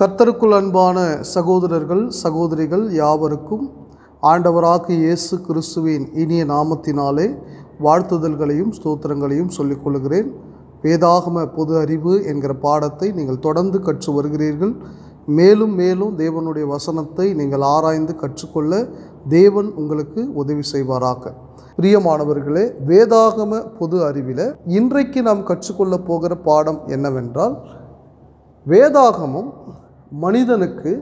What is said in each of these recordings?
கத்தருக்குள் அன்பான சகோதரர்கள் சகோதரிகள் யாவருக்கும் ஆண்டவராக இயேசு கிறிஸ்துவின் இனிய நாமத்தினாலே வாழ்த்துதல்களையும் ஸ்தோத்திரங்களையும் சொல்லிக்கொள்கிறேன் வேதாகம பொது அறிவு என்கிற பாடத்தை நீங்கள் தொடர்ந்து கற்று வருகிறீர்கள் மேலும் மேலும் தேவனுடைய வசனத்தை நீங்கள் ஆராய்ந்து கற்றுக்கொள்ள தேவன் உங்களுக்கு உதவி செய்வாராக பிரியமானவர்களே வேதாகம பொது அறிவில் இன்றைக்கு நாம் கற்றுக்கொள்ள போகிற பாடம் என்னவென்றால் வேதாகமும் மனிதனுக்கு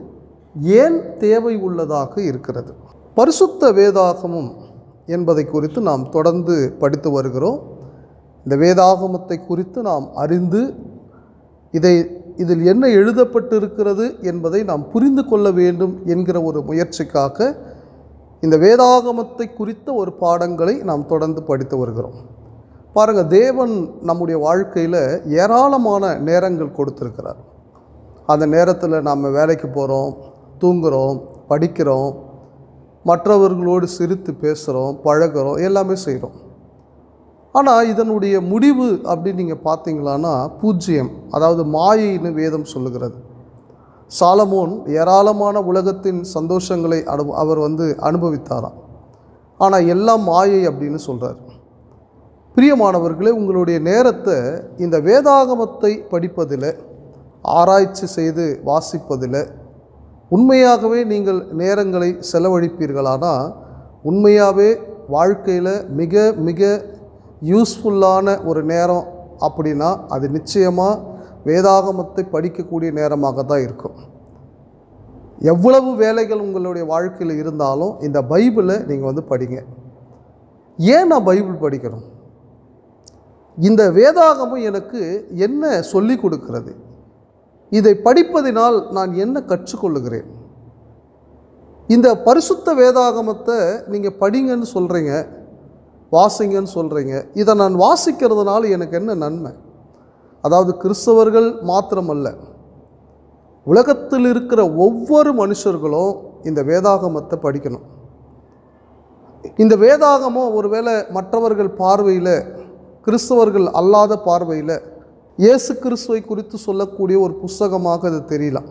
ஏன் தேவை உள்ளதாக இருக்கிறது பரிசுத்த வேதாகமம் என்பதை குறித்து நாம் தொடர்ந்து படித்து வருகிறோம் இந்த வேதாகமத்தை குறித்து நாம் அறிந்து இதை இதில் என்ன எழுதப்பட்டிருக்கிறது என்பதை நாம் புரிந்து கொள்ள வேண்டும் என்கிற ஒரு முயற்சிக்காக இந்த வேதாகமத்தை குறித்த ஒரு பாடங்களை நாம் தொடர்ந்து படித்து வருகிறோம் பாருங்கள் தேவன் நம்முடைய வாழ்க்கையில் ஏராளமான நேரங்கள் கொடுத்துருக்கிறார் அந்த நேரத்தில் நாம் வேலைக்கு போகிறோம் தூங்குகிறோம் படிக்கிறோம் மற்றவர்களோடு சிரித்து பேசுகிறோம் பழகிறோம் எல்லாமே செய்கிறோம் ஆனால் இதனுடைய முடிவு அப்படின்னு நீங்கள் பார்த்தீங்களான்னா பூஜ்ஜியம் அதாவது மாயைன்னு வேதம் சொல்லுகிறது சாலமோன் ஏராளமான உலகத்தின் சந்தோஷங்களை அனு அவர் வந்து அனுபவித்தாராம் ஆனால் எல்லாம் மாயை அப்படின்னு சொல்கிறார் பிரியமானவர்களே உங்களுடைய நேரத்தை இந்த வேதாகமத்தை படிப்பதில் ஆராய்ச்சி செய்து வாசிப்பதில் உண்மையாகவே நீங்கள் நேரங்களை செலவழிப்பீர்களானால் உண்மையாகவே வாழ்க்கையில் மிக மிக யூஸ்ஃபுல்லான ஒரு நேரம் அப்படின்னா அது நிச்சயமாக வேதாகமத்தை படிக்கக்கூடிய நேரமாக தான் இருக்கும் எவ்வளவு வேலைகள் உங்களுடைய வாழ்க்கையில் இருந்தாலும் இந்த பைபிளை நீங்கள் வந்து படிங்க ஏன் நான் பைபிள் படிக்கணும் இந்த வேதாகமும் எனக்கு என்ன சொல்லி கொடுக்கிறது இதை படிப்பதினால் நான் என்ன கற்றுக்கொள்ளுகிறேன் இந்த பரிசுத்த வேதாகமத்தை நீங்கள் படிங்கன்னு சொல்கிறீங்க வாசிங்கன்னு சொல்கிறீங்க இதை நான் வாசிக்கிறதுனால எனக்கு என்ன நன்மை அதாவது கிறிஸ்தவர்கள் மாத்திரமல்ல உலகத்தில் இருக்கிற ஒவ்வொரு மனுஷர்களும் இந்த வேதாகமத்தை படிக்கணும் இந்த வேதாகமம் ஒருவேளை மற்றவர்கள் பார்வையில் கிறிஸ்தவர்கள் அல்லாத பார்வையில் இயேசு கிறிஸ்துவை குறித்து சொல்லக்கூடிய ஒரு புஸ்தகமாக அது தெரியலாம்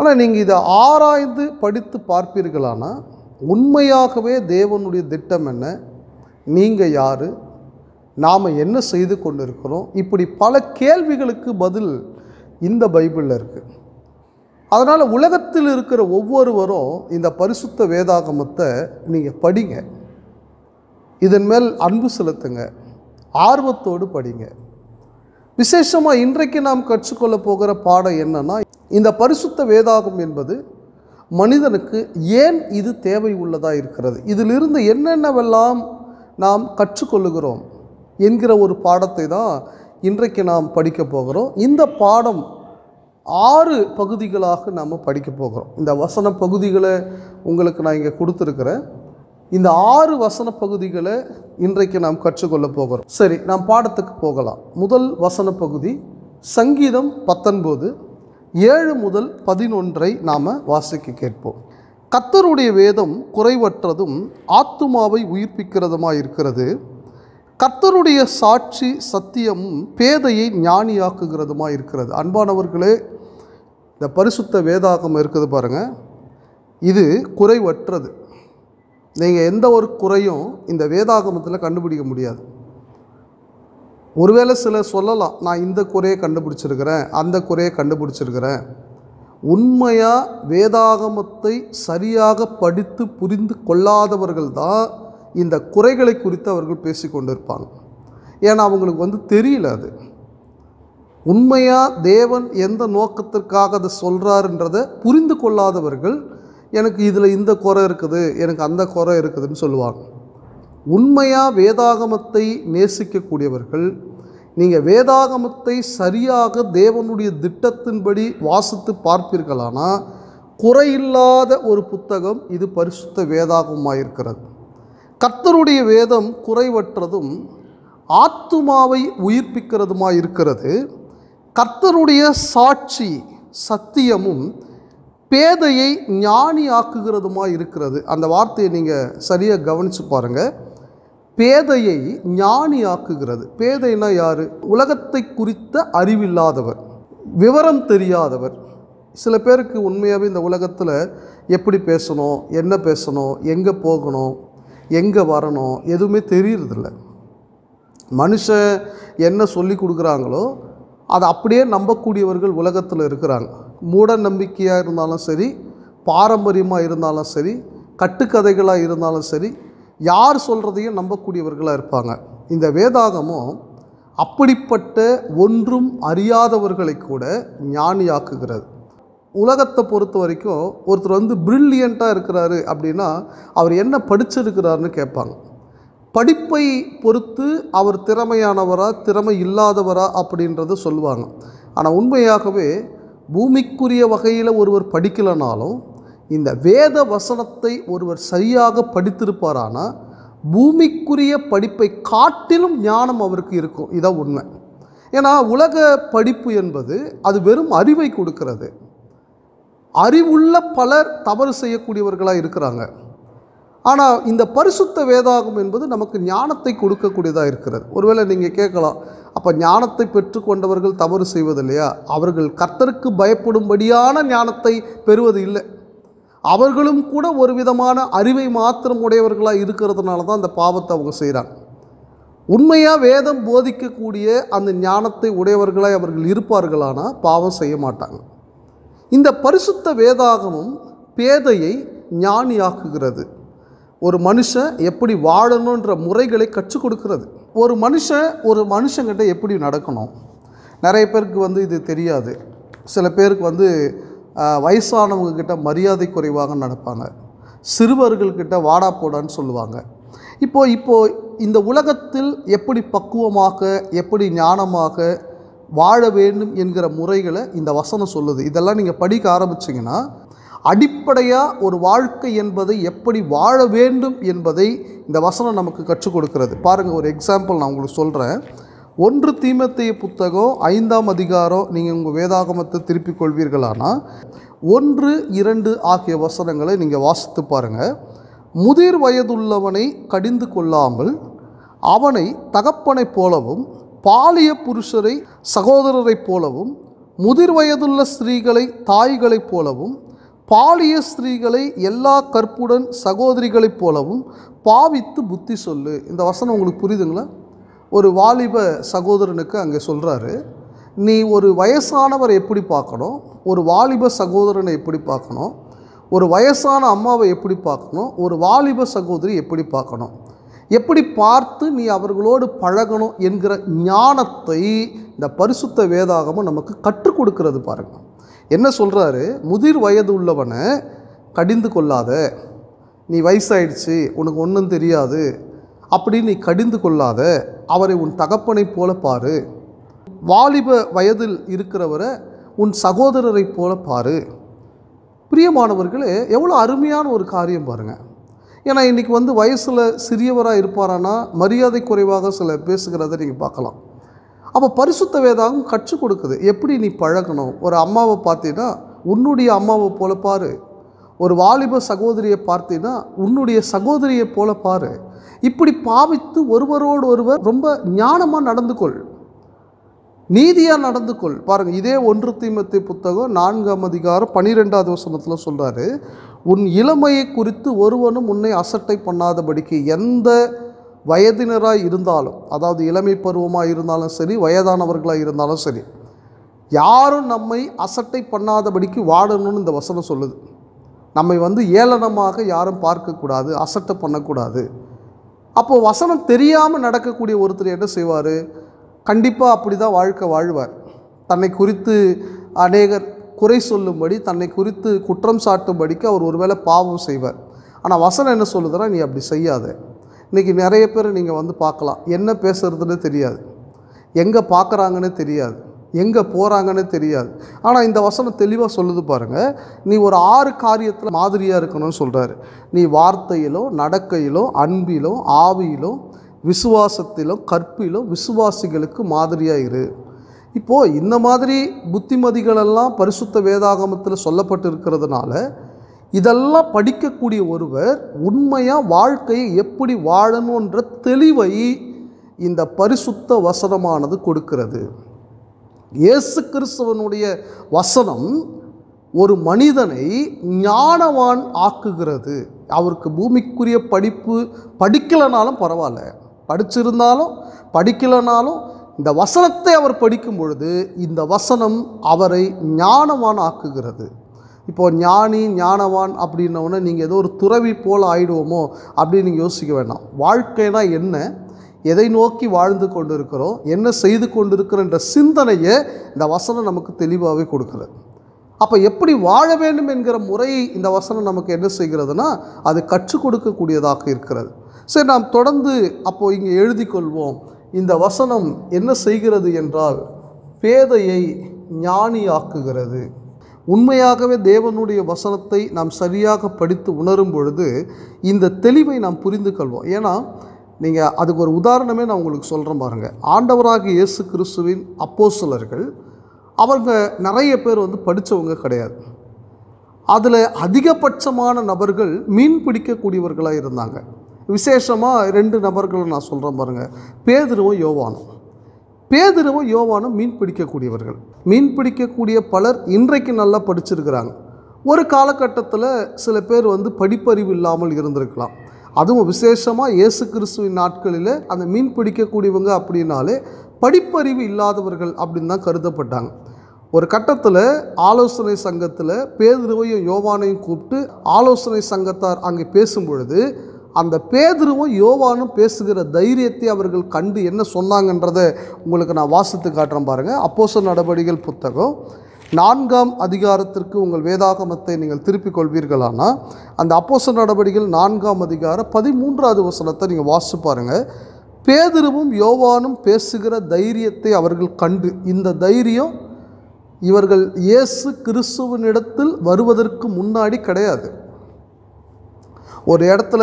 ஆனால் நீங்கள் இதை ஆராய்ந்து படித்து பார்ப்பீர்களானா உண்மையாகவே தேவனுடைய திட்டம் என்ன நீங்கள் யார் நாம் என்ன செய்து கொண்டிருக்கிறோம் இப்படி பல கேள்விகளுக்கு பதில் இந்த பைபிளில் இருக்குது அதனால் உலகத்தில் இருக்கிற ஒவ்வொருவரும் இந்த பரிசுத்த வேதாகமத்தை நீங்கள் படிங்க இதன் மேல் அன்பு செலுத்துங்க ஆர்வத்தோடு படிங்க விசேஷமாக இன்றைக்கு நாம் கற்றுக்கொள்ள போகிற பாடம் என்னன்னா இந்த பரிசுத்த வேதாகம் என்பது மனிதனுக்கு ஏன் இது தேவை உள்ளதாக இருக்கிறது இதிலிருந்து என்னென்னவெல்லாம் நாம் கற்றுக்கொள்ளுகிறோம் என்கிற ஒரு பாடத்தை தான் இன்றைக்கு நாம் படிக்க போகிறோம் இந்த பாடம் ஆறு பகுதிகளாக நாம் படிக்க போகிறோம் இந்த வசன பகுதிகளை உங்களுக்கு நான் இங்கே கொடுத்துருக்குறேன் இந்த ஆறு வசன பகுதிகளை இன்றைக்கு நாம் கற்றுக்கொள்ள போகிறோம் சரி நாம் பாடத்துக்கு போகலாம் முதல் வசன பகுதி சங்கீதம் பத்தொன்பது ஏழு முதல் பதினொன்றை நாம் வாசிக்க கேட்போம் கத்தருடைய வேதம் குறைவற்றதும் ஆத்துமாவை உயிர்ப்பிக்கிறதுமாக இருக்கிறது கத்தருடைய சாட்சி சத்தியம் பேதையை ஞானியாக்குகிறதுமாக இருக்கிறது அன்பானவர்களே இந்த பரிசுத்த வேதாகம் இருக்குது பாருங்கள் இது குறைவற்றது நீங்கள் எந்த ஒரு குறையும் இந்த வேதாகமத்தில் கண்டுபிடிக்க முடியாது ஒருவேளை சிலர் சொல்லலாம் நான் இந்த குறையை கண்டுபிடிச்சிருக்கிறேன் அந்த குறையை கண்டுபிடிச்சிருக்கிறேன் உண்மையாக வேதாகமத்தை சரியாக படித்து புரிந்து கொள்ளாதவர்கள் தான் இந்த குறைகளை குறித்து அவர்கள் பேசி கொண்டிருப்பாங்க ஏன்னா அவங்களுக்கு வந்து தெரியல அது உண்மையாக தேவன் எந்த நோக்கத்திற்காக அதை சொல்கிறாருன்றதை புரிந்து கொள்ளாதவர்கள் எனக்கு இதில் இந்த குறை இருக்குது எனக்கு அந்த குறை இருக்குதுன்னு சொல்லுவாங்க உண்மையாக வேதாகமத்தை நேசிக்கக்கூடியவர்கள் நீங்கள் வேதாகமத்தை சரியாக தேவனுடைய திட்டத்தின்படி வாசித்து பார்ப்பீர்களானால் குறையில்லாத ஒரு புத்தகம் இது பரிசுத்த வேதாகமாக இருக்கிறது கர்த்தருடைய வேதம் குறைவற்றதும் ஆத்துமாவை உயிர்ப்பிக்கிறதுமாக இருக்கிறது கர்த்தருடைய சாட்சி சத்தியமும் பேதையை ஞானி ஆக்குகிறதுமா இருக்கிறது அந்த வார்த்தையை நீங்கள் சரியாக கவனித்து பாருங்கள் பேதையை ஞானி ஆக்குகிறது பேதைனா யார் உலகத்தை குறித்த அறிவில்லாதவர் விவரம் தெரியாதவர் சில பேருக்கு உண்மையாகவே இந்த உலகத்தில் எப்படி பேசணும் என்ன பேசணும் எங்கே போகணும் எங்கே வரணும் எதுவுமே தெரியறதில்ல மனுஷன் என்ன சொல்லி கொடுக்குறாங்களோ அதை அப்படியே நம்பக்கூடியவர்கள் உலகத்தில் இருக்கிறாங்க மூட நம்பிக்கையாக இருந்தாலும் சரி பாரம்பரியமாக இருந்தாலும் சரி கட்டுக்கதைகளாக இருந்தாலும் சரி யார் சொல்கிறதையும் நம்பக்கூடியவர்களாக இருப்பாங்க இந்த வேதாகமும் அப்படிப்பட்ட ஒன்றும் அறியாதவர்களை கூட ஞானியாக்குகிறது உலகத்தை பொறுத்த வரைக்கும் ஒருத்தர் வந்து ப்ரில்லியண்ட்டாக இருக்கிறாரு அப்படின்னா அவர் என்ன படிச்சிருக்கிறாருன்னு கேட்பாங்க படிப்பை பொறுத்து அவர் திறமையானவரா திறமை இல்லாதவரா அப்படின்றத சொல்லுவாங்க ஆனால் உண்மையாகவே பூமிக்குரிய வகையில் ஒருவர் படிக்கலைனாலும் இந்த வேத வசனத்தை ஒருவர் சரியாக படித்திருப்பாரானால் பூமிக்குரிய படிப்பை காட்டிலும் ஞானம் அவருக்கு இருக்கும் இதான் உண்மை ஏன்னா உலக படிப்பு என்பது அது வெறும் அறிவை கொடுக்கிறது அறிவுள்ள பலர் தவறு செய்யக்கூடியவர்களாக இருக்கிறாங்க ஆனால் இந்த பரிசுத்த வேதாகம் என்பது நமக்கு ஞானத்தை கொடுக்கக்கூடியதாக இருக்கிறது ஒருவேளை நீங்கள் கேட்கலாம் அப்போ ஞானத்தை பெற்றுக்கொண்டவர்கள் தவறு செய்வதில்லையா அவர்கள் கர்த்தருக்கு பயப்படும்படியான ஞானத்தை பெறுவது இல்லை அவர்களும் கூட ஒரு விதமான அறிவை மாத்திரம் உடையவர்களாக இருக்கிறதுனால தான் அந்த பாவத்தை அவங்க செய்கிறாங்க உண்மையாக வேதம் போதிக்கக்கூடிய அந்த ஞானத்தை உடையவர்களாக அவர்கள் இருப்பார்களானால் பாவம் செய்ய மாட்டாங்க இந்த பரிசுத்த வேதாகமும் பேதையை ஞானியாக்குகிறது ஒரு மனுஷன் எப்படி வாழணுன்ற முறைகளை கற்றுக் கொடுக்கறது ஒரு மனுஷன் ஒரு மனுஷங்கிட்ட எப்படி நடக்கணும் நிறைய பேருக்கு வந்து இது தெரியாது சில பேருக்கு வந்து வயசானவங்கக்கிட்ட மரியாதை குறைவாக நடப்பாங்க சிறுவர்கள்கிட்ட வாடா போடான்னு சொல்லுவாங்க இப்போது இப்போது இந்த உலகத்தில் எப்படி பக்குவமாக எப்படி ஞானமாக வாழ வேண்டும் என்கிற முறைகளை இந்த வசனம் சொல்லுது இதெல்லாம் நீங்கள் படிக்க ஆரம்பிச்சிங்கன்னா அடிப்படையாக ஒரு வாழ்க்கை என்பதை எப்படி வாழ வேண்டும் என்பதை இந்த வசனம் நமக்கு கற்றுக் கொடுக்கிறது பாருங்கள் ஒரு எக்ஸாம்பிள் நான் உங்களுக்கு சொல்கிறேன் ஒன்று தீமத்தைய புத்தகம் ஐந்தாம் அதிகாரம் நீங்கள் உங்கள் வேதாகமத்தை திருப்பிக் கொள்வீர்களானால் ஒன்று இரண்டு ஆகிய வசனங்களை நீங்கள் வாசித்து பாருங்கள் முதிர் வயதுள்ளவனை கடிந்து கொள்ளாமல் அவனை தகப்பனை போலவும் பாலிய புருஷரை சகோதரரைப் போலவும் முதிர் வயதுள்ள ஸ்திரீகளை தாய்களைப் போலவும் பாலிய ஸ்திரீகளை எல்லா கற்புடன் சகோதரிகளைப் போலவும் பாவித்து புத்தி சொல்லு இந்த வசனம் உங்களுக்கு புரியுதுங்களா ஒரு வாலிப சகோதரனுக்கு அங்கே சொல்கிறாரு நீ ஒரு வயசானவரை எப்படி பார்க்கணும் ஒரு வாலிப சகோதரனை எப்படி பார்க்கணும் ஒரு வயசான அம்மாவை எப்படி பார்க்கணும் ஒரு வாலிப சகோதரி எப்படி பார்க்கணும் எப்படி பார்த்து நீ அவர்களோடு பழகணும் என்கிற ஞானத்தை இந்த பரிசுத்த வேதாகமும் நமக்கு கற்றுக் கொடுக்கிறது பாருங்கள் என்ன சொல்கிறாரு முதிர் வயது உள்ளவனை கடிந்து கொள்ளாத நீ வயசாயிடுச்சு உனக்கு ஒன்றும் தெரியாது அப்படின்னு நீ கடிந்து கொள்ளாத அவரை உன் தகப்பனை போல பாரு வாலிப வயதில் இருக்கிறவரை உன் சகோதரரை போல பாரு பிரியமானவர்களே எவ்வளோ அருமையான ஒரு காரியம் பாருங்கள் ஏன்னா இன்றைக்கி வந்து வயசில் சிறியவராக இருப்பாரானா மரியாதை குறைவாக சில பேசுகிறத நீங்கள் பார்க்கலாம் அப்போ பரிசுத்த வேதாகம் கற்றுக் கொடுக்குது எப்படி நீ பழகணும் ஒரு அம்மாவை பார்த்தீங்கன்னா உன்னுடைய அம்மாவை போல பாரு ஒரு வாலிப சகோதரியை பார்த்தீங்கன்னா உன்னுடைய சகோதரியை போல பாரு இப்படி பாவித்து ஒருவரோடு ஒருவர் ரொம்ப ஞானமாக நடந்து கொள் நீதியாக நடந்து கொள் பாருங்கள் இதே ஒன்று தீமத்தை புத்தகம் நான்காம் அதிகாரம் பன்னிரெண்டாவது வசனத்தில் சொல்கிறாரு உன் இளமையை குறித்து ஒருவனும் உன்னை அசட்டை பண்ணாதபடிக்கு எந்த வயதினராக இருந்தாலும் அதாவது இளமை பருவமாக இருந்தாலும் சரி வயதானவர்களாக இருந்தாலும் சரி யாரும் நம்மை அசட்டை பண்ணாதபடிக்கு வாடணும்னு இந்த வசனம் சொல்லுது நம்மை வந்து ஏளனமாக யாரும் பார்க்கக்கூடாது அசட்டை பண்ணக்கூடாது அப்போது வசனம் தெரியாமல் நடக்கக்கூடிய ஒருத்தர் என்ன செய்வார் கண்டிப்பாக அப்படி தான் வாழ்க்கை வாழ்வார் தன்னை குறித்து அநேகர் குறை சொல்லும்படி தன்னை குறித்து குற்றம் சாட்டும்படிக்கு அவர் ஒருவேளை பாவம் செய்வார் ஆனால் வசனம் என்ன சொல்லுதுன்னா நீ அப்படி செய்யாதே இன்றைக்கி நிறைய பேர் நீங்கள் வந்து பார்க்கலாம் என்ன பேசுகிறதுன்னு தெரியாது எங்கே பார்க்குறாங்கன்னு தெரியாது எங்கே போகிறாங்கன்னு தெரியாது ஆனால் இந்த வசனம் தெளிவாக சொல்லுது பாருங்கள் நீ ஒரு ஆறு காரியத்தில் மாதிரியாக இருக்கணும்னு சொல்கிறாரு நீ வார்த்தையிலோ நடக்கையிலோ அன்பிலோ ஆவியிலோ விசுவாசத்திலும் கற்பிலும் விசுவாசிகளுக்கு மாதிரியாக இரு இப்போது இந்த மாதிரி புத்திமதிகளெல்லாம் பரிசுத்த வேதாகமத்தில் சொல்லப்பட்டு இருக்கிறதுனால இதெல்லாம் படிக்கக்கூடிய ஒருவர் உண்மையாக வாழ்க்கையை எப்படி வாழணுன்ற தெளிவை இந்த பரிசுத்த வசனமானது கொடுக்கிறது இயேசு கிறிஸ்தவனுடைய வசனம் ஒரு மனிதனை ஞானவான் ஆக்குகிறது அவருக்கு பூமிக்குரிய படிப்பு படிக்கலைனாலும் பரவாயில்ல படிச்சிருந்தாலும் படிக்கலைனாலும் இந்த வசனத்தை அவர் படிக்கும் பொழுது இந்த வசனம் அவரை ஞானவான் ஆக்குகிறது இப்போது ஞானி ஞானவான் அப்படின்னோடனே நீங்கள் ஏதோ ஒரு துறவி போல் ஆயிடுவோமோ அப்படின்னு நீங்கள் யோசிக்க வேண்டாம் வாழ்க்கைனா என்ன எதை நோக்கி வாழ்ந்து கொண்டு இருக்கிறோம் என்ன செய்து கொண்டு இருக்கிறோன்ற சிந்தனையை இந்த வசனம் நமக்கு தெளிவாகவே கொடுக்குது அப்போ எப்படி வாழ வேண்டும் என்கிற முறை இந்த வசனம் நமக்கு என்ன செய்கிறதுனா அது கற்றுக் கொடுக்கக்கூடியதாக இருக்கிறது சரி நாம் தொடர்ந்து அப்போது இங்கே எழுதிக்கொள்வோம் இந்த வசனம் என்ன செய்கிறது என்றால் பேதையை ஞானியாக்குகிறது உண்மையாகவே தேவனுடைய வசனத்தை நாம் சரியாக படித்து உணரும் பொழுது இந்த தெளிவை நாம் புரிந்து கொள்வோம் ஏன்னா நீங்கள் அதுக்கு ஒரு உதாரணமே நான் உங்களுக்கு சொல்கிறேன் பாருங்கள் ஆண்டவராக இயேசு கிறிஸ்துவின் அப்போ சிலர்கள் அவங்க நிறைய பேர் வந்து படித்தவங்க கிடையாது அதில் அதிகபட்சமான நபர்கள் மீன் பிடிக்கக்கூடியவர்களாக இருந்தாங்க விசேஷமாக ரெண்டு நபர்கள் நான் சொல்கிறேன் பாருங்கள் பேதுருவும் யோவானும் பேதுருவும் யோவானும் மீன் பிடிக்கக்கூடியவர்கள் மீன் பிடிக்கக்கூடிய பலர் இன்றைக்கு நல்லா படிச்சிருக்கிறாங்க ஒரு காலகட்டத்தில் சில பேர் வந்து படிப்பறிவு இல்லாமல் இருந்திருக்கலாம் அதுவும் விசேஷமாக இயேசு கிறிஸ்துவின் நாட்களில் அந்த மீன் பிடிக்கக்கூடியவங்க அப்படின்னாலே படிப்பறிவு இல்லாதவர்கள் அப்படின்னு தான் கருதப்பட்டாங்க ஒரு கட்டத்தில் ஆலோசனை சங்கத்தில் பேதுருவையும் யோவானையும் கூப்பிட்டு ஆலோசனை சங்கத்தார் அங்கே பேசும் பொழுது அந்த பேதுருவும் யோவானும் பேசுகிற தைரியத்தை அவர்கள் கண்டு என்ன சொன்னாங்கன்றதை உங்களுக்கு நான் வாசித்து காட்டுறேன் பாருங்கள் அப்போச நடவடிக்கைகள் புத்தகம் நான்காம் அதிகாரத்திற்கு உங்கள் வேதாகமத்தை நீங்கள் திருப்பிக் கொள்வீர்களானால் அந்த அப்போச நடவடிக்கைகள் நான்காம் அதிகாரம் பதிமூன்றாவது வசனத்தை நீங்கள் வாசித்து பாருங்கள் பேதுருவும் யோவானும் பேசுகிற தைரியத்தை அவர்கள் கண்டு இந்த தைரியம் இவர்கள் இயேசு கிறிஸ்துவனிடத்தில் வருவதற்கு முன்னாடி கிடையாது ஒரு இடத்துல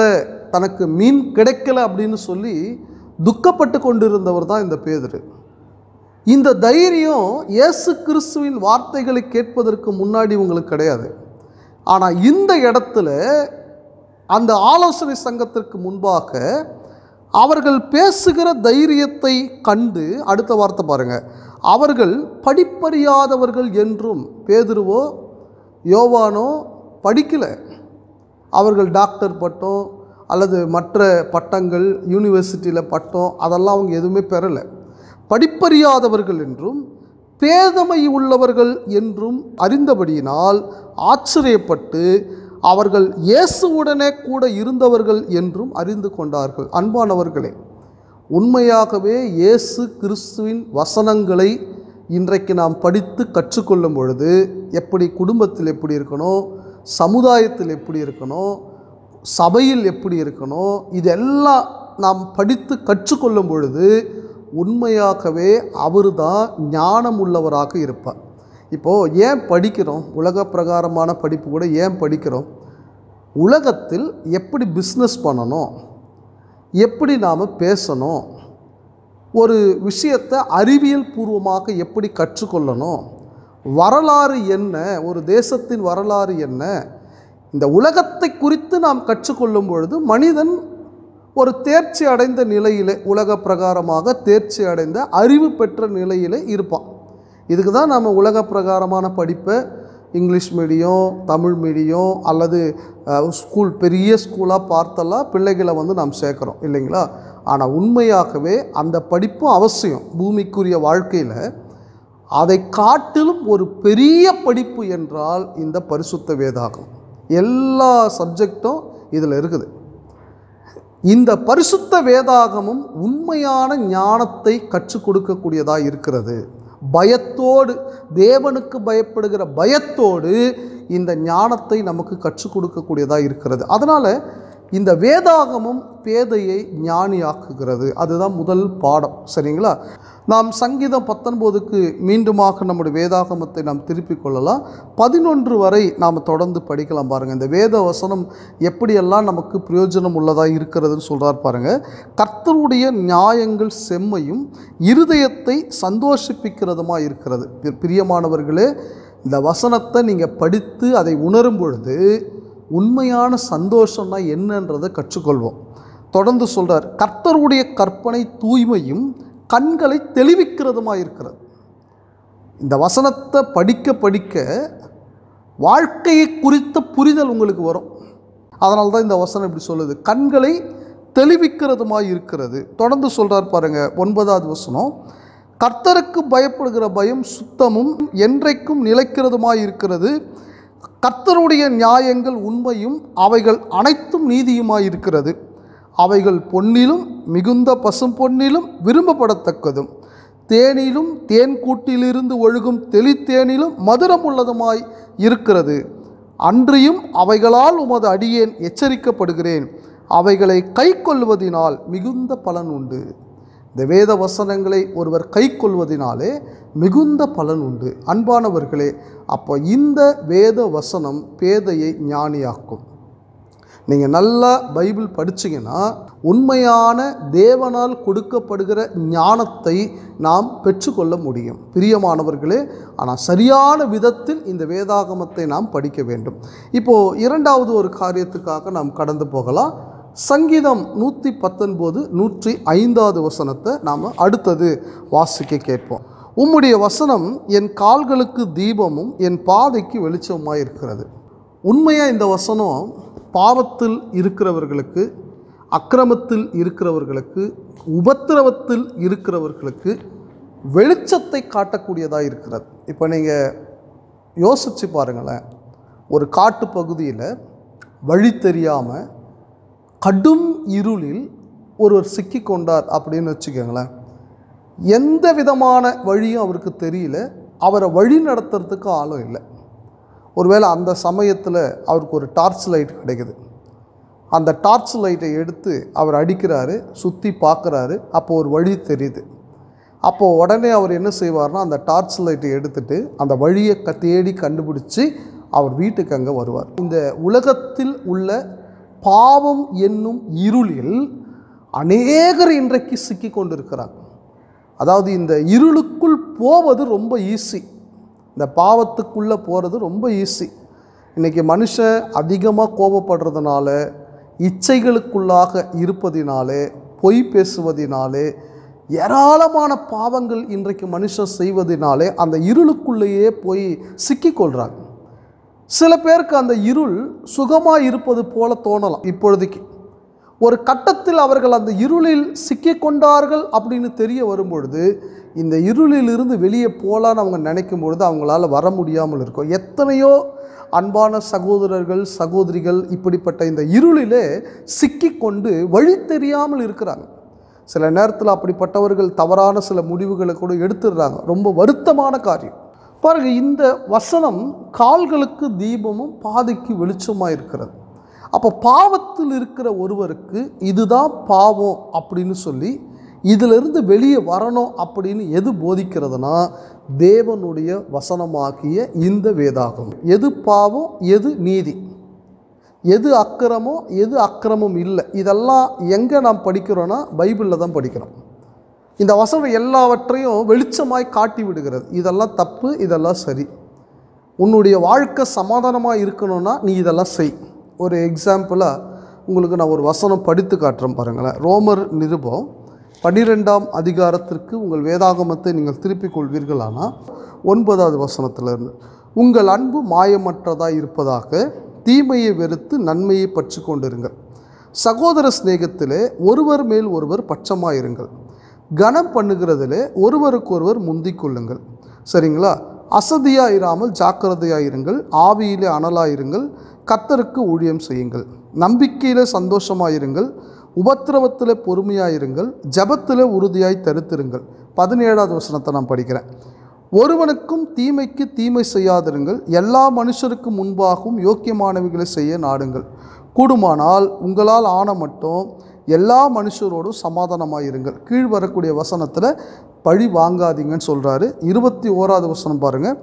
தனக்கு மீன் கிடைக்கல அப்படின்னு சொல்லி துக்கப்பட்டு கொண்டிருந்தவர் தான் இந்த பேதர் இந்த தைரியம் இயேசு கிறிஸ்துவின் வார்த்தைகளை கேட்பதற்கு முன்னாடி உங்களுக்கு கிடையாது ஆனால் இந்த இடத்துல அந்த ஆலோசனை சங்கத்திற்கு முன்பாக அவர்கள் பேசுகிற தைரியத்தை கண்டு அடுத்த வார்த்தை பாருங்கள் அவர்கள் படிப்பறியாதவர்கள் என்றும் பேதுருவோ யோவானோ படிக்கலை அவர்கள் டாக்டர் பட்டம் அல்லது மற்ற பட்டங்கள் யூனிவர்சிட்டியில் பட்டம் அதெல்லாம் அவங்க எதுவுமே பெறலை படிப்பறியாதவர்கள் என்றும் பேதமை உள்ளவர்கள் என்றும் அறிந்தபடியினால் ஆச்சரியப்பட்டு அவர்கள் இயேசுவுடனே கூட இருந்தவர்கள் என்றும் அறிந்து கொண்டார்கள் அன்பானவர்களே உண்மையாகவே இயேசு கிறிஸ்துவின் வசனங்களை இன்றைக்கு நாம் படித்து கற்றுக்கொள்ளும் பொழுது எப்படி குடும்பத்தில் எப்படி இருக்கணும் சமுதாயத்தில் எப்படி இருக்கணும் சபையில் எப்படி இருக்கணும் இதெல்லாம் நாம் படித்து கற்றுக்கொள்ளும் பொழுது உண்மையாகவே அவர் தான் ஞானம் உள்ளவராக இருப்பார் இப்போது ஏன் படிக்கிறோம் உலக பிரகாரமான படிப்பு கூட ஏன் படிக்கிறோம் உலகத்தில் எப்படி பிஸ்னஸ் பண்ணணும் எப்படி நாம் பேசணும் ஒரு விஷயத்தை அறிவியல் பூர்வமாக எப்படி கற்றுக்கொள்ளணும் வரலாறு என்ன ஒரு தேசத்தின் வரலாறு என்ன இந்த உலகத்தை குறித்து நாம் கற்றுக்கொள்ளும் பொழுது மனிதன் ஒரு தேர்ச்சி அடைந்த நிலையிலே உலக பிரகாரமாக தேர்ச்சி அடைந்த அறிவு பெற்ற நிலையிலே இருப்பான் இதுக்கு தான் நம்ம உலக பிரகாரமான படிப்பை இங்கிலீஷ் மீடியம் தமிழ் மீடியம் அல்லது ஸ்கூல் பெரிய ஸ்கூலாக பார்த்தெல்லாம் பிள்ளைகளை வந்து நாம் சேர்க்குறோம் இல்லைங்களா ஆனால் உண்மையாகவே அந்த படிப்பும் அவசியம் பூமிக்குரிய வாழ்க்கையில் அதை காட்டிலும் ஒரு பெரிய படிப்பு என்றால் இந்த பரிசுத்த வேதாகும் எல்லா சப்ஜெக்டும் இதில் இருக்குது இந்த பரிசுத்த வேதாகமும் உண்மையான ஞானத்தை கற்றுக் கொடுக்கக்கூடியதாக இருக்கிறது பயத்தோடு தேவனுக்கு பயப்படுகிற பயத்தோடு இந்த ஞானத்தை நமக்கு கற்றுக் கொடுக்கக்கூடியதாக இருக்கிறது அதனால் இந்த வேதாகமும் பேதையை ஞானியாக்குகிறது அதுதான் முதல் பாடம் சரிங்களா நாம் சங்கீதம் பத்தொன்பதுக்கு மீண்டுமாக நம்முடைய வேதாகமத்தை நாம் திருப்பிக் கொள்ளலாம் பதினொன்று வரை நாம் தொடர்ந்து படிக்கலாம் பாருங்கள் இந்த வேத வசனம் எப்படியெல்லாம் நமக்கு பிரயோஜனம் உள்ளதாக இருக்கிறதுன்னு சொல்கிறார் பாருங்கள் கர்த்தருடைய நியாயங்கள் செம்மையும் இருதயத்தை சந்தோஷிப்பிக்கிறதுமாக இருக்கிறது பிரியமானவர்களே இந்த வசனத்தை நீங்கள் படித்து அதை உணரும் பொழுது உண்மையான சந்தோஷம்னா என்னன்றதை கற்றுக்கொள்வோம் தொடர்ந்து சொல்கிறார் கர்த்தருடைய கற்பனை தூய்மையும் கண்களை தெளிவிக்கிறதுமாக இருக்கிறது இந்த வசனத்தை படிக்க படிக்க வாழ்க்கையை குறித்த புரிதல் உங்களுக்கு வரும் அதனால தான் இந்த வசனம் இப்படி சொல்லுது கண்களை தெளிவிக்கிறதுமாக இருக்கிறது தொடர்ந்து சொல்கிறார் பாருங்கள் ஒன்பதாவது வசனம் கர்த்தருக்கு பயப்படுகிற பயம் சுத்தமும் என்றைக்கும் நிலைக்கிறதுமாய் இருக்கிறது கர்த்தருடைய நியாயங்கள் உண்மையும் அவைகள் அனைத்தும் நீதியுமாயிருக்கிறது அவைகள் பொன்னிலும் மிகுந்த பசும் பொன்னிலும் விரும்பப்படத்தக்கதும் தேனிலும் தேன் கூட்டிலிருந்து ஒழுகும் தெளித்தேனிலும் மதுரம் உள்ளதுமாய் இருக்கிறது அன்றியும் அவைகளால் உமது அடியேன் எச்சரிக்கப்படுகிறேன் அவைகளை கை கொள்வதினால் மிகுந்த பலன் உண்டு இந்த வேத வசனங்களை ஒருவர் கை கொள்வதினாலே மிகுந்த பலன் உண்டு அன்பானவர்களே அப்போ இந்த வேத வசனம் பேதையை ஞானியாக்கும் நீங்கள் நல்லா பைபிள் படிச்சிங்கன்னா உண்மையான தேவனால் கொடுக்கப்படுகிற ஞானத்தை நாம் பெற்றுக்கொள்ள முடியும் பிரியமானவர்களே ஆனால் சரியான விதத்தில் இந்த வேதாகமத்தை நாம் படிக்க வேண்டும் இப்போது இரண்டாவது ஒரு காரியத்துக்காக நாம் கடந்து போகலாம் சங்கீதம் நூற்றி பத்தொன்பது நூற்றி ஐந்தாவது வசனத்தை நாம் அடுத்தது வாசிக்க கேட்போம் உம்முடைய வசனம் என் கால்களுக்கு தீபமும் என் பாதைக்கு வெளிச்சமாக இருக்கிறது உண்மையாக இந்த வசனம் பாவத்தில் இருக்கிறவர்களுக்கு அக்கிரமத்தில் இருக்கிறவர்களுக்கு உபத்திரவத்தில் இருக்கிறவர்களுக்கு வெளிச்சத்தை காட்டக்கூடியதாக இருக்கிறது இப்போ நீங்கள் யோசித்து பாருங்களேன் ஒரு காட்டு பகுதியில் வழி தெரியாமல் கடும் இருளில் ஒருவர் சிக்கி கொண்டார் அப்படின்னு வச்சுக்கோங்களேன் எந்த விதமான வழியும் அவருக்கு தெரியல அவரை வழி நடத்துறதுக்கு ஆளும் இல்லை ஒருவேளை அந்த சமயத்தில் அவருக்கு ஒரு டார்ச் லைட் கிடைக்குது அந்த டார்ச் லைட்டை எடுத்து அவர் அடிக்கிறாரு சுற்றி பார்க்குறாரு அப்போது ஒரு வழி தெரியுது அப்போது உடனே அவர் என்ன செய்வார்னா அந்த டார்ச் லைட்டை எடுத்துகிட்டு அந்த வழியை தேடி கண்டுபிடிச்சி அவர் வீட்டுக்கு அங்கே வருவார் இந்த உலகத்தில் உள்ள பாவம் என்னும் இருளில் அநேகர் இன்றைக்கு சிக்கி கொண்டிருக்கிறாங்க அதாவது இந்த இருளுக்குள் போவது ரொம்ப ஈஸி இந்த பாவத்துக்குள்ளே போகிறது ரொம்ப ஈஸி இன்றைக்கி மனுஷன் அதிகமாக கோபப்படுறதுனால இச்சைகளுக்குள்ளாக இருப்பதினாலே பொய் பேசுவதினாலே ஏராளமான பாவங்கள் இன்றைக்கு மனுஷன் செய்வதினாலே அந்த இருளுக்குள்ளேயே போய் சிக்கிக்கொள்கிறாங்க சில பேருக்கு அந்த இருள் சுகமாக இருப்பது போல தோணலாம் இப்பொழுதுக்கு ஒரு கட்டத்தில் அவர்கள் அந்த இருளில் சிக்கிக்கொண்டார்கள் அப்படின்னு தெரிய வரும்பொழுது இந்த இருளிலிருந்து வெளியே போகலான்னு அவங்க நினைக்கும் பொழுது அவங்களால வர முடியாமல் இருக்கும் எத்தனையோ அன்பான சகோதரர்கள் சகோதரிகள் இப்படிப்பட்ட இந்த இருளிலே சிக்கிக்கொண்டு வழி தெரியாமல் இருக்கிறாங்க சில நேரத்தில் அப்படிப்பட்டவர்கள் தவறான சில முடிவுகளை கூட எடுத்துடுறாங்க ரொம்ப வருத்தமான காரியம் பிறகு இந்த வசனம் கால்களுக்கு தீபமும் பாதைக்கு வெளிச்சமாக இருக்கிறது அப்போ பாவத்தில் இருக்கிற ஒருவருக்கு இதுதான் பாவம் அப்படின்னு சொல்லி இதிலிருந்து வெளியே வரணும் அப்படின்னு எது போதிக்கிறதுனா தேவனுடைய வசனமாகிய இந்த வேதாகம் எது பாவம் எது நீதி எது அக்கிரமோ எது அக்கிரமம் இல்லை இதெல்லாம் எங்கே நாம் படிக்கிறோன்னா பைபிளில் தான் படிக்கிறோம் இந்த வசனம் எல்லாவற்றையும் வெளிச்சமாய் காட்டி விடுகிறது இதெல்லாம் தப்பு இதெல்லாம் சரி உன்னுடைய வாழ்க்கை சமாதானமாக இருக்கணும்னா நீ இதெல்லாம் செய் ஒரு எக்ஸாம்பிளாக உங்களுக்கு நான் ஒரு வசனம் படித்து காட்டுறேன் பாருங்களேன் ரோமர் நிருபம் பன்னிரெண்டாம் அதிகாரத்திற்கு உங்கள் வேதாகமத்தை நீங்கள் திருப்பிக் கொள்வீர்களானால் ஒன்பதாவது வசனத்திலிருந்து உங்கள் அன்பு மாயமற்றதாக இருப்பதாக தீமையை வெறுத்து நன்மையை பற்றி கொண்டிருங்கள் சகோதர சிநேகத்திலே ஒருவர் மேல் ஒருவர் பட்சமாக இருங்கள் கனம் பண்ணுகிறதுல ஒருவருக்கொருவர் முந்திக் கொள்ளுங்கள் சரிங்களா அசதியாக இராமல் ஜாக்கிரதையாக இருங்கள் ஆவியிலே அனலாக இருங்கள் கத்தருக்கு ஊழியம் செய்யுங்கள் நம்பிக்கையில் சந்தோஷமாக இருங்கள் உபத்திரவத்தில் பொறுமையாக இருங்கள் ஜபத்தில் உறுதியாய் தருத்திருங்கள் பதினேழாவது வசனத்தை நான் படிக்கிறேன் ஒருவனுக்கும் தீமைக்கு தீமை செய்யாதிருங்கள் எல்லா மனுஷருக்கும் முன்பாகவும் யோக்கியமானவைகளை செய்ய நாடுங்கள் கூடுமானால் உங்களால் ஆன மட்டும் எல்லா மனுஷரோடும் சமாதானமாக இருங்கள் கீழ் வரக்கூடிய வசனத்தில் பழி வாங்காதீங்கன்னு சொல்கிறாரு இருபத்தி ஓராவது வசனம் பாருங்கள்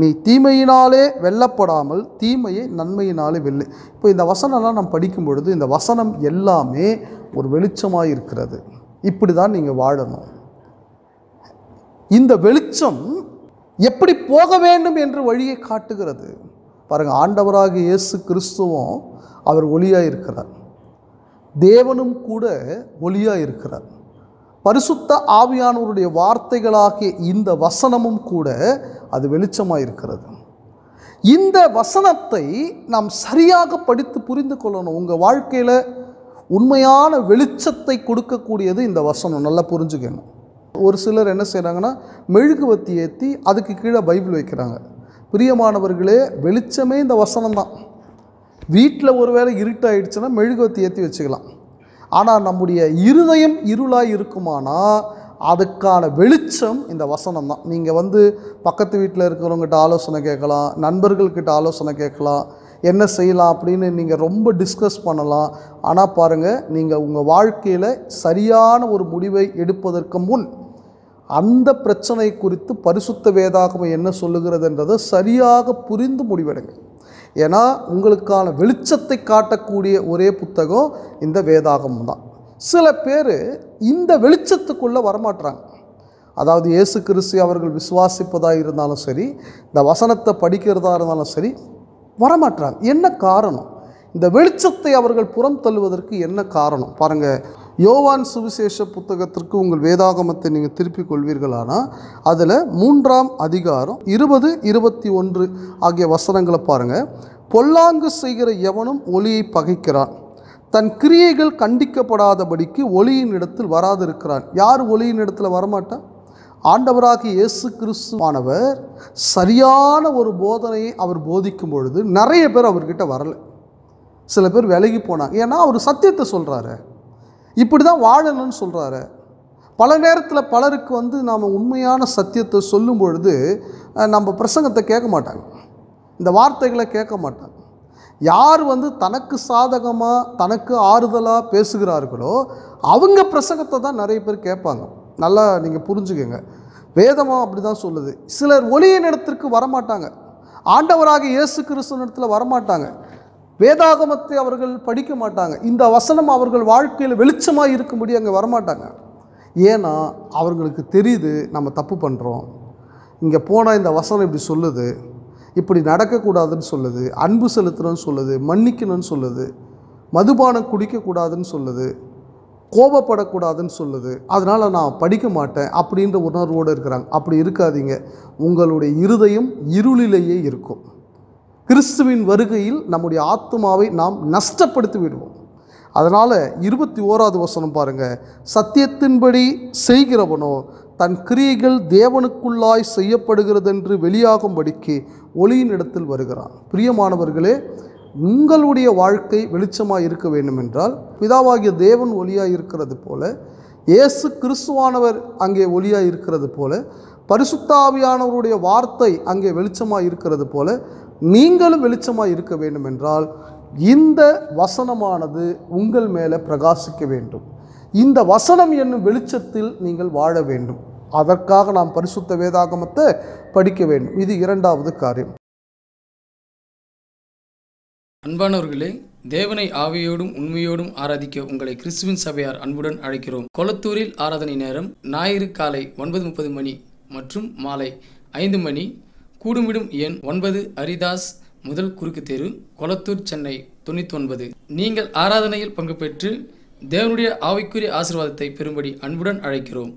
நீ தீமையினாலே வெல்லப்படாமல் தீமையை நன்மையினாலே வெல்லு இப்போ இந்த வசனம்லாம் நம்ம படிக்கும் பொழுது இந்த வசனம் எல்லாமே ஒரு வெளிச்சமாக இருக்கிறது இப்படி தான் நீங்கள் வாழணும் இந்த வெளிச்சம் எப்படி போக வேண்டும் என்று வழியை காட்டுகிறது பாருங்கள் ஆண்டவராக இயேசு கிறிஸ்துவும் அவர் ஒளியாக இருக்கிறார் தேவனும் கூட ஒளியாக இருக்கிறார் பரிசுத்த ஆவியானவருடைய வார்த்தைகளாகிய இந்த வசனமும் கூட அது வெளிச்சமாக இருக்கிறது இந்த வசனத்தை நாம் சரியாக படித்து புரிந்து கொள்ளணும் உங்கள் வாழ்க்கையில் உண்மையான வெளிச்சத்தை கொடுக்கக்கூடியது இந்த வசனம் நல்லா புரிஞ்சுக்கணும் ஒரு சிலர் என்ன செய்கிறாங்கன்னா மெழுகுவத்தி ஏற்றி அதுக்கு கீழே பைபிள் வைக்கிறாங்க பிரியமானவர்களே வெளிச்சமே இந்த வசனம் தான் வீட்டில் ஒரு வேளை இருட்டாயிடுச்சுன்னா மெழுகுவத்தி ஏற்றி வச்சுக்கலாம் ஆனால் நம்முடைய இருதயம் இருளாக இருக்குமானால் அதுக்கான வெளிச்சம் இந்த வசனம் தான் நீங்கள் வந்து பக்கத்து வீட்டில் இருக்கிறவங்ககிட்ட ஆலோசனை கேட்கலாம் நண்பர்கள்கிட்ட ஆலோசனை கேட்கலாம் என்ன செய்யலாம் அப்படின்னு நீங்கள் ரொம்ப டிஸ்கஸ் பண்ணலாம் ஆனால் பாருங்கள் நீங்கள் உங்கள் வாழ்க்கையில் சரியான ஒரு முடிவை எடுப்பதற்கு முன் அந்த பிரச்சனை குறித்து பரிசுத்த வேதாகமம் என்ன சொல்லுகிறதுன்றதை சரியாக புரிந்து முடிவெடுங்க ஏன்னா உங்களுக்கான வெளிச்சத்தை காட்டக்கூடிய ஒரே புத்தகம் இந்த வேதாகம் தான் சில பேர் இந்த வெளிச்சத்துக்குள்ளே வரமாட்டுறாங்க அதாவது இயேசு கிறிஸ்து அவர்கள் விசுவாசிப்பதாக இருந்தாலும் சரி இந்த வசனத்தை படிக்கிறதா இருந்தாலும் சரி வரமாட்டுறாங்க என்ன காரணம் இந்த வெளிச்சத்தை அவர்கள் புறம் தள்ளுவதற்கு என்ன காரணம் பாருங்கள் யோவான் சுவிசேஷ புத்தகத்திற்கு உங்கள் வேதாகமத்தை நீங்கள் திருப்பிக் கொள்வீர்களானால் அதில் மூன்றாம் அதிகாரம் இருபது இருபத்தி ஒன்று ஆகிய வசனங்களை பாருங்கள் பொல்லாங்கு செய்கிற எவனும் ஒளியை பகைக்கிறான் தன் கிரியைகள் கண்டிக்கப்படாதபடிக்கு ஒளியின் இடத்தில் வராதிருக்கிறான் யார் ஒளியின் இடத்துல வரமாட்டான் ஆண்டவராக இயேசு கிறிஸ்துவானவர் சரியான ஒரு போதனையை அவர் போதிக்கும் பொழுது நிறைய பேர் அவர்கிட்ட வரலை சில பேர் விலகி போனாங்க ஏன்னா அவர் சத்தியத்தை சொல்கிறாரு இப்படி தான் வாழணும்னு சொல்கிறாரு பல நேரத்தில் பலருக்கு வந்து நாம் உண்மையான சத்தியத்தை சொல்லும் பொழுது நம்ம பிரசங்கத்தை கேட்க மாட்டாங்க இந்த வார்த்தைகளை கேட்க மாட்டாங்க யார் வந்து தனக்கு சாதகமாக தனக்கு ஆறுதலாக பேசுகிறார்களோ அவங்க பிரசங்கத்தை தான் நிறைய பேர் கேட்பாங்க நல்லா நீங்கள் புரிஞ்சுக்கோங்க வேதமாக அப்படி தான் சொல்லுது சிலர் ஒளியின் இடத்திற்கு வரமாட்டாங்க ஆண்டவராக இயேசு கிறிஸ்துவ இடத்துல வரமாட்டாங்க வேதாகமத்தை அவர்கள் படிக்க மாட்டாங்க இந்த வசனம் அவர்கள் வாழ்க்கையில் வெளிச்சமாக இருக்கும்படி அங்கே வரமாட்டாங்க ஏன்னா அவர்களுக்கு தெரியுது நம்ம தப்பு பண்ணுறோம் இங்கே போனால் இந்த வசனம் இப்படி சொல்லுது இப்படி நடக்கக்கூடாதுன்னு சொல்லுது அன்பு செலுத்தணும்னு சொல்லுது மன்னிக்கணும்னு சொல்லுது மதுபானம் குடிக்கக்கூடாதுன்னு சொல்லுது கோபப்படக்கூடாதுன்னு சொல்லுது அதனால் நான் படிக்க மாட்டேன் அப்படின்ற உணர்வோடு இருக்கிறாங்க அப்படி இருக்காதீங்க உங்களுடைய இருதயம் இருளிலேயே இருக்கும் கிறிஸ்துவின் வருகையில் நம்முடைய ஆத்மாவை நாம் நஷ்டப்படுத்தி விடுவோம் அதனால் இருபத்தி ஓராவது வசனம் பாருங்கள் சத்தியத்தின்படி செய்கிறவனோ தன் கிரியைகள் தேவனுக்குள்ளாய் செய்யப்படுகிறதென்று வெளியாகும்படிக்கு ஒளியினிடத்தில் வருகிறான் பிரியமானவர்களே உங்களுடைய வாழ்க்கை வெளிச்சமாக இருக்க வேண்டுமென்றால் பிதாவாகிய தேவன் ஒளியாக இருக்கிறது போல இயேசு கிறிஸ்துவானவர் அங்கே ஒளியாக இருக்கிறது போல பரிசுத்தாவியானவருடைய வார்த்தை அங்கே வெளிச்சமாக இருக்கிறது போல நீங்களும் வெளிச்சமாக இருக்க வேண்டும் என்றால் இந்த வசனமானது உங்கள் மேலே பிரகாசிக்க வேண்டும் இந்த வசனம் என்னும் வெளிச்சத்தில் நீங்கள் வாழ வேண்டும் அதற்காக நாம் பரிசுத்த வேதாகமத்தை படிக்க வேண்டும் இது இரண்டாவது காரியம் அன்பானவர்களே தேவனை ஆவியோடும் உண்மையோடும் ஆராதிக்க உங்களை கிறிஸ்துவின் சபையார் அன்புடன் அழைக்கிறோம் கொளத்தூரில் ஆராதனை நேரம் ஞாயிறு காலை ஒன்பது முப்பது மணி மற்றும் மாலை ஐந்து மணி கூடுமிடும் எண் ஒன்பது அரிதாஸ் முதல் குறுக்கு தெரு கொளத்தூர் சென்னை தொண்ணூற்றி ஒன்பது நீங்கள் ஆராதனையில் பங்கு பெற்று தேவனுடைய ஆவிக்குரிய ஆசிர்வாதத்தை பெறும்படி அன்புடன் அழைக்கிறோம்